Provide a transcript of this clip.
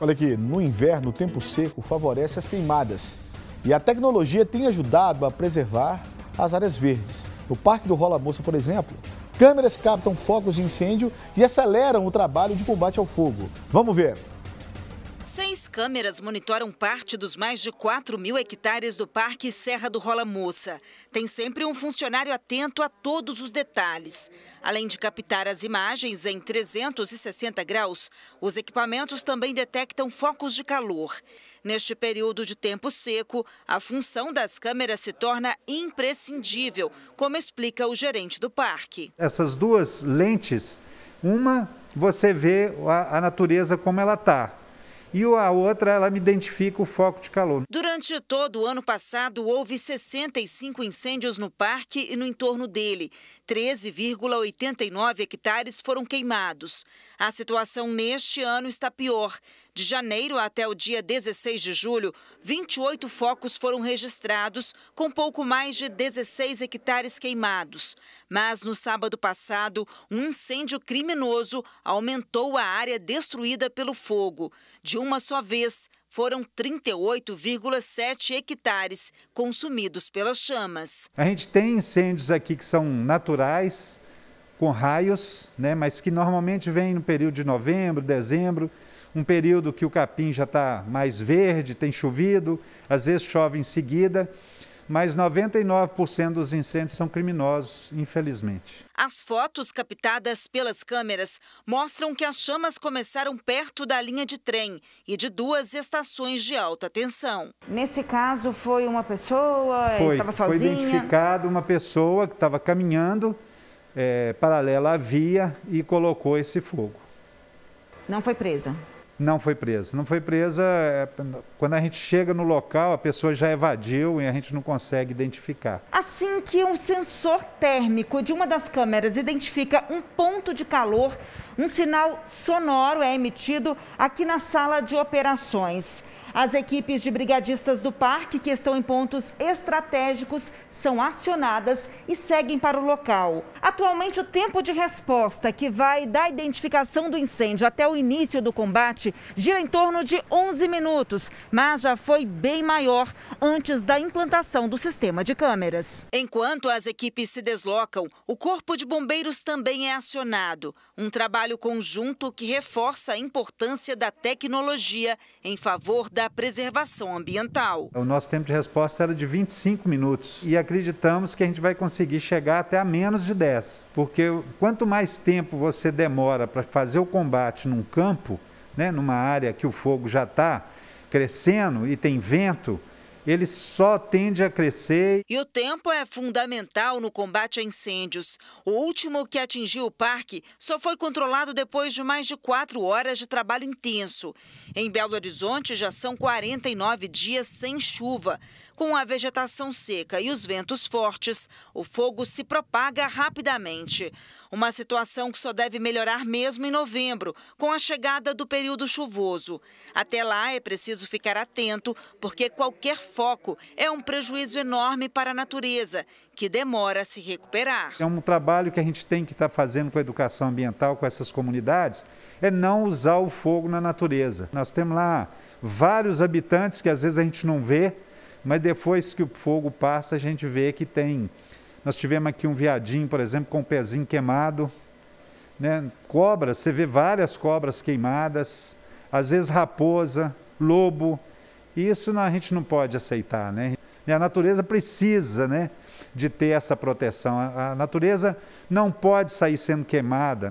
Olha aqui, no inverno, o tempo seco favorece as queimadas. E a tecnologia tem ajudado a preservar as áreas verdes. No Parque do Rola Moça, por exemplo, câmeras captam focos de incêndio e aceleram o trabalho de combate ao fogo. Vamos ver. Seis câmeras monitoram parte dos mais de 4 mil hectares do Parque Serra do Rola Moça. Tem sempre um funcionário atento a todos os detalhes. Além de captar as imagens em 360 graus, os equipamentos também detectam focos de calor. Neste período de tempo seco, a função das câmeras se torna imprescindível, como explica o gerente do parque. Essas duas lentes, uma você vê a natureza como ela está e a outra ela me identifica o foco de calor. Durante todo o ano passado, houve 65 incêndios no parque e no entorno dele. 13,89 hectares foram queimados. A situação neste ano está pior. De janeiro até o dia 16 de julho, 28 focos foram registrados, com pouco mais de 16 hectares queimados. Mas no sábado passado, um incêndio criminoso aumentou a área destruída pelo fogo. De uma só vez, foram 38,7 hectares consumidos pelas chamas. A gente tem incêndios aqui que são naturais, com raios, né, mas que normalmente vêm no período de novembro, dezembro um período que o capim já está mais verde, tem chovido, às vezes chove em seguida mas 99% dos incêndios são criminosos, infelizmente. As fotos captadas pelas câmeras mostram que as chamas começaram perto da linha de trem e de duas estações de alta tensão. Nesse caso, foi uma pessoa? Foi, estava sozinha? Foi identificado uma pessoa que estava caminhando é, paralela à via e colocou esse fogo. Não foi presa? não foi presa. Não foi presa, é, quando a gente chega no local, a pessoa já evadiu e a gente não consegue identificar. Assim que um sensor térmico de uma das câmeras identifica um ponto de calor, um sinal sonoro é emitido aqui na sala de operações. As equipes de brigadistas do parque, que estão em pontos estratégicos, são acionadas e seguem para o local. Atualmente, o tempo de resposta, que vai da identificação do incêndio até o início do combate, gira em torno de 11 minutos, mas já foi bem maior antes da implantação do sistema de câmeras. Enquanto as equipes se deslocam, o Corpo de Bombeiros também é acionado. Um trabalho conjunto que reforça a importância da tecnologia em favor da da preservação ambiental. Então, o nosso tempo de resposta era de 25 minutos e acreditamos que a gente vai conseguir chegar até a menos de 10, porque quanto mais tempo você demora para fazer o combate num campo, né, numa área que o fogo já está crescendo e tem vento, ele só tende a crescer. E o tempo é fundamental no combate a incêndios. O último que atingiu o parque só foi controlado depois de mais de quatro horas de trabalho intenso. Em Belo Horizonte já são 49 dias sem chuva. Com a vegetação seca e os ventos fortes, o fogo se propaga rapidamente. Uma situação que só deve melhorar mesmo em novembro, com a chegada do período chuvoso. Até lá é preciso ficar atento, porque qualquer foco é um prejuízo enorme para a natureza, que demora a se recuperar. É um trabalho que a gente tem que estar tá fazendo com a educação ambiental, com essas comunidades, é não usar o fogo na natureza. Nós temos lá vários habitantes que às vezes a gente não vê, mas depois que o fogo passa, a gente vê que tem. Nós tivemos aqui um viadinho, por exemplo, com o um pezinho queimado. Né? Cobras, você vê várias cobras queimadas, às vezes raposa, lobo. E isso a gente não pode aceitar, né? A natureza precisa, né, de ter essa proteção. A natureza não pode sair sendo queimada.